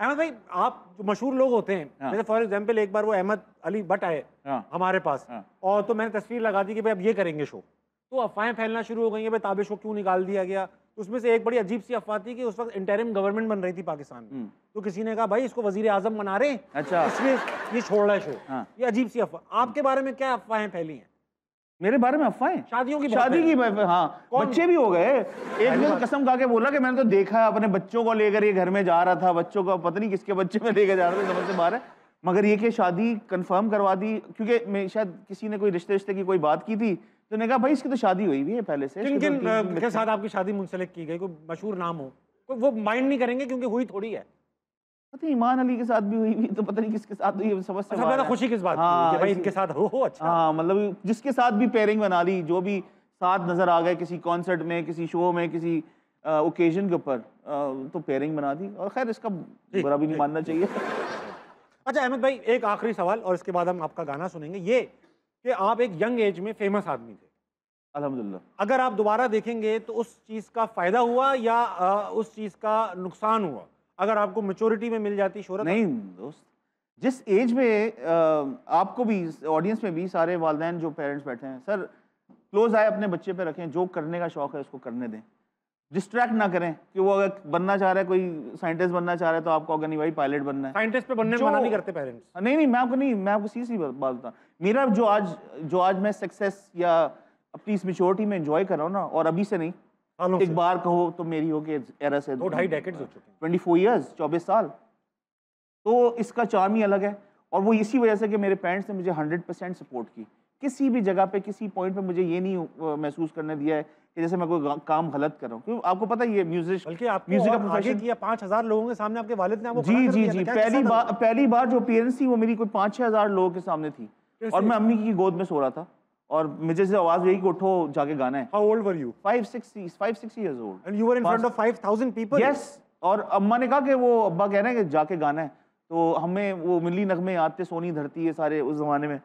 अहमद भाई आप जो मशहूर लोग होते हैं हाँ। जैसे फॉर एग्जांपल एक बार वो अहमद अली भट्ट आए हाँ। हमारे पास हाँ। और तो मैंने तस्वीर लगा दी कि भाई अब ये करेंगे शो तो अफवाहें फैलना शुरू हो गई है भाई ताबे शो क्यों निकाल दिया गया तो उसमें से एक बड़ी अजीब सी अफवाह थी कि उस वक्त इंटरिम गवर्नमेंट बन रही थी पाकिस्तान में हम्म। तो किसी ने कहा भाई इसको वजीर आजम बना रहे अच्छा इसलिए ये छोड़ रहा है शो ये अजीब सी अफवाह आपके बारे में क्या अफवाहें फैली हैं मेरे बारे में अफवाहें शादियों की शादी की हाँ बच्चे भी हो गए एक दिन कसम खा के बोला कि मैंने तो देखा अपने बच्चों को लेकर ये घर में जा रहा था बच्चों को पता नहीं किसके बच्चे में लेकर जा रहा था समझ से बाहर है मगर ये कि शादी कंफर्म करवा दी क्योंकि शायद किसी ने कोई रिश्ते रिश्ते की कोई बात की थी तो ने कहा भाई इसकी तो शादी हुई भी है पहले से किन तो साथ आपकी शादी मुंसलिक की गई कोई मशहूर नाम हो वो माइंड नहीं करेंगे क्योंकि हुई थोड़ी है पता ईमान अली के साथ भी हुई हुई तो पता नहीं किसके साथ हुई समस्या अच्छा तो खुशी किस बात हाँ, कि भाई इनके साथ हो, हो अच्छा हाँ मतलब जिसके साथ भी पेयरिंग बना ली जो भी साथ नजर आ गए किसी कॉन्सर्ट में किसी शो में किसी ओकेजन के ऊपर तो पेयरिंग बना दी और खैर इसका बुरा भी नहीं मानना चाहिए अच्छा अहमद भाई एक आखिरी सवाल और इसके बाद हम आपका गाना सुनेंगे ये कि आप एक यंग एज में फेमस आदमी थे अलहमदुल्ला अगर आप दोबारा देखेंगे तो उस चीज़ का फ़ायदा हुआ या उस चीज़ का नुकसान हुआ अगर आपको मेच्योरिटी में मिल जाती शोहरत नहीं दोस्त जिस एज में आपको भी ऑडियंस में भी सारे वाले जो पेरेंट्स बैठे हैं सर क्लोज आए अपने बच्चे पे रखें जो करने का शौक है उसको करने दें डिस्ट्रैक्ट ना करें कि वो अगर बनना चाह रहा है कोई साइंटिस्ट बनना चाह रहा है तो आपको अगर नहीं भाई पायलट बनना है साइंटिस्ट पे बनने मना नहीं करते पेरेंट्स नहीं नहीं मैं आपको नहीं मैं आपको सीधी बात बताऊँ मेरा जो आज जो आज मैं सक्सेस या अपनी इस मेच्योरिटी में इंजॉय कर रहा हूँ ना और अभी से नहीं एक बार कहो तो मेरी हो गई से दो ढाई डेकेड्स हो चुके हैं ट्वेंटी फोर ईयर्स चौबीस साल तो इसका चार्म ही अलग है और वो इसी वजह से कि मेरे पेरेंट्स ने मुझे हंड्रेड परसेंट सपोर्ट की किसी भी जगह पे किसी पॉइंट पे मुझे ये नहीं महसूस करने दिया है कि जैसे मैं कोई काम गलत कर रहा हूँ क्योंकि आपको पता है म्यूजिक म्यूजिक का प्रोफेशन किया पाँच हज़ार लोगों के सामने आपके वालिद ने आपको जी जी जी पहली बार पहली बार जो पेरेंट्स थी वो मेरी कोई पाँच छः हज़ार लोगों के सामने थी और मैं अम्मी की गोद में सो रहा था और मुझे से आवाज यही उठो जाके गाना है how old were you 5 6 5 6 years old and you were in front of 5000 people yes और अम्मा ने कहा कि वो अब्बा कह रहे हैं कि जाके गाना है तो हमें वो मिली नगमे याद थे सोनी धरती है सारे उस जमाने में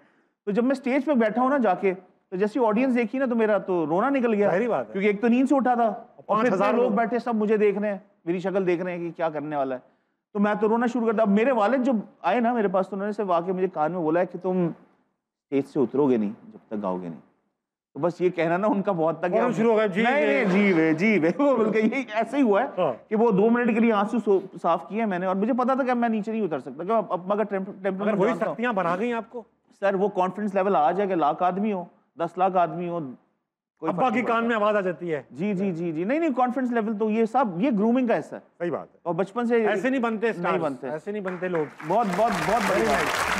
तो जब मैं स्टेज पे बैठा हूँ ना जाके तो जैसे ऑडियंस देखी ना तो मेरा तो रोना निकल गया बात है। क्योंकि एक तो नींद से उठा था पाँच हजार लोग बैठे सब मुझे देख रहे हैं मेरी शक्ल देख रहे हैं कि क्या करने वाला है तो मैं तो रोना शुरू करता अब मेरे वालिद जब आए ना मेरे पास तो उन्होंने सिर्फ आके मुझे कान में बोला है कि तुम स्टेज से उतरोगे नहीं तक गाओगे नहीं तो बस ये कहना ना उनका बहुत तक शुरू हो गया जी नहीं जी वे जी वे वो बल्कि ये ऐसे ही हुआ है हाँ। कि वो दो मिनट के लिए आंसू साफ किए मैंने और मुझे पता था कि मैं नीचे नहीं उतर सकता क्यों अब मगर अगर वही शक्तियां बना गई आपको सर वो कॉन्फिडेंस लेवल आ जाएगा लाख आदमी हो दस लाख आदमी हो अब्बा की कान में आवाज आ जाती है जी जी जी जी नहीं नहीं कॉन्फिडेंस लेवल तो ये सब ये ग्रूमिंग का हिस्सा है सही बात है और बचपन से ऐसे नहीं बनते नहीं बनते ऐसे नहीं बनते लोग बहुत बहुत बहुत बड़ी